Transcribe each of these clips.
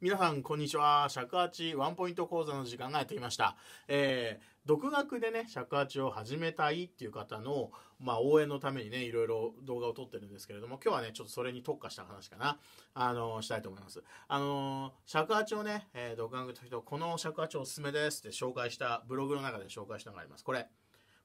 皆さん、こんにちは。尺八ワンポイント講座の時間がやってきました。えー、独学でね、尺八を始めたいっていう方の、まあ、応援のためにね、いろいろ動画を撮ってるんですけれども、今日はね、ちょっとそれに特化した話かな、あのー、したいと思います。あのー、尺八をね、え独学の時と、この尺八おすすめですって紹介した、ブログの中で紹介したのがあります。これ。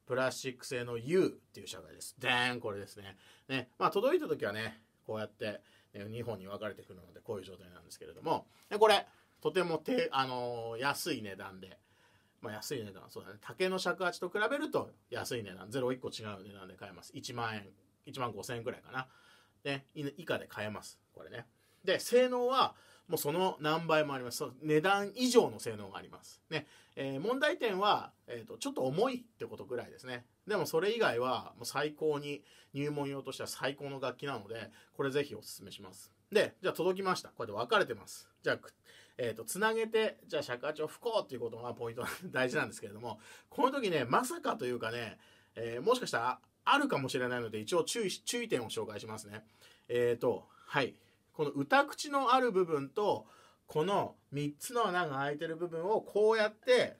プラスチック製の U っていう社会です。でーん、これですね。ね。まあ、届いた時はね、こうやって、ね、2本に分かれてくるのでこういう状態なんですけれどもでこれとても低、あのー、安い値段で、まあ、安い値段そうだね竹の尺八と比べると安い値段01個違う値段で買えます1万円1万5000円くらいかな、ね、以下で買えますこれねで性能はもうその何倍もあります。値段以上の性能があります。ね。えー、問題点は、えっ、ー、と、ちょっと重いってことぐらいですね。でもそれ以外は、もう最高に、入門用としては最高の楽器なので、これぜひお勧めします。で、じゃあ届きました。こうやって分かれてます。じゃあ、えっ、ー、と、つなげて、じゃあ尺八を吹こうっていうことがポイント、大事なんですけれども、この時ね、まさかというかね、えもしかしたらあるかもしれないので、一応注意、注意点を紹介しますね。えっ、と、はい。この歌口のある部分とこの3つの穴が開いてる部分をこうやって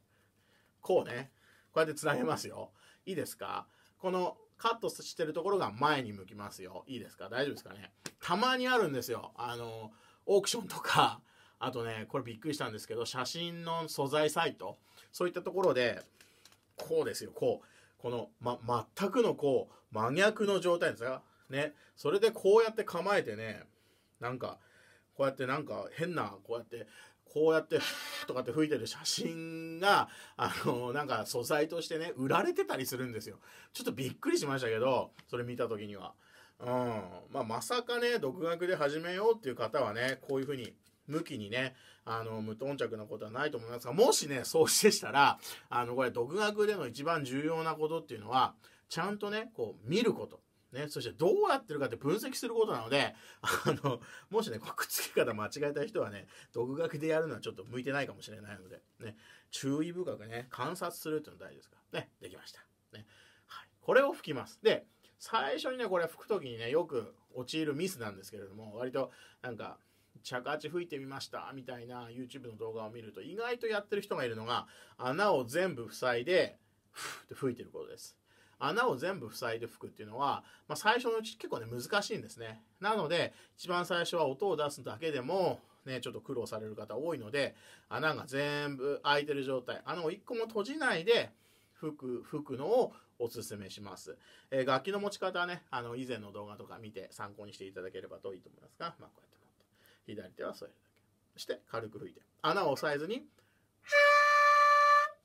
こうねこうやってつなげますよいいですかこのカットしてるところが前に向きますよいいですか大丈夫ですかねたまにあるんですよあのオークションとか あとねこれびっくりしたんですけど写真の素材サイトそういったところでこうですよこうこの、ま、全くのこう真逆の状態ですがねそれでこうやって構えてねなんかこうやってなんか変なこうやってこうやって とかって吹いてる写真があのなんか素材としてね売られてたりするんですよちょっとびっくりしましたけどそれ見た時にはうんまあまさかね独学で始めようっていう方はねこういう風に向きにね、あの、無頓着なことはないと思いますが、もしね、そうしてしたら、あの、これ、独学での一番重要なことっていうのは、ちゃんとね、こう、見ること。ね、そしてどうなってるかって分析することなので、あの、もしね、くっつけ方間違えた人はね、独学でやるのはちょっと向いてないかもしれないので、ね、注意深くね、観察するっていうの大事ですから、ね、できました。ね。はい。これを拭きます。で、最初にね、これ拭くときにね、よく陥るミスなんですけれども、割となんか、着鉢吹いてみましたみたいな YouTube の動画を見ると意外とやってる人がいるのが穴を全部塞いでふって吹いてることです。穴を全部塞いで吹くっていうのは、まあ、最初のうち結構ね難しいんですねなので一番最初は音を出すだけでもね、ちょっと苦労される方多いので、穴が全部開いてる状態、穴を1個も閉じないで吹く、吹くのをおすすめします。えー、楽器の持ち方はね、あの、以前の動画とか見て参考にしていただければといいと思いますが、まあ、こうやって持って、左手は添えるだけ。そして、軽く吹いて。穴を押さえずに、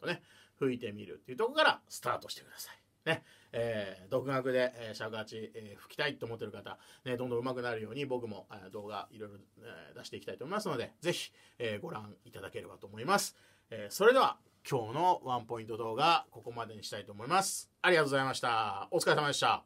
とね、吹いてみるっていうとこからスタートしてください。ね、えー、独学で、え尺八、えー、吹きたいと思ってる方、ね、どんどん上手くなるように僕も、えー、動画いろいろ、えー、出していきたいと思いますので、ぜひ、えー、ご覧いただければと思います。えー、それでは、今日のワンポイント動画、ここまでにしたいと思います。ありがとうございました。お疲れ様でした。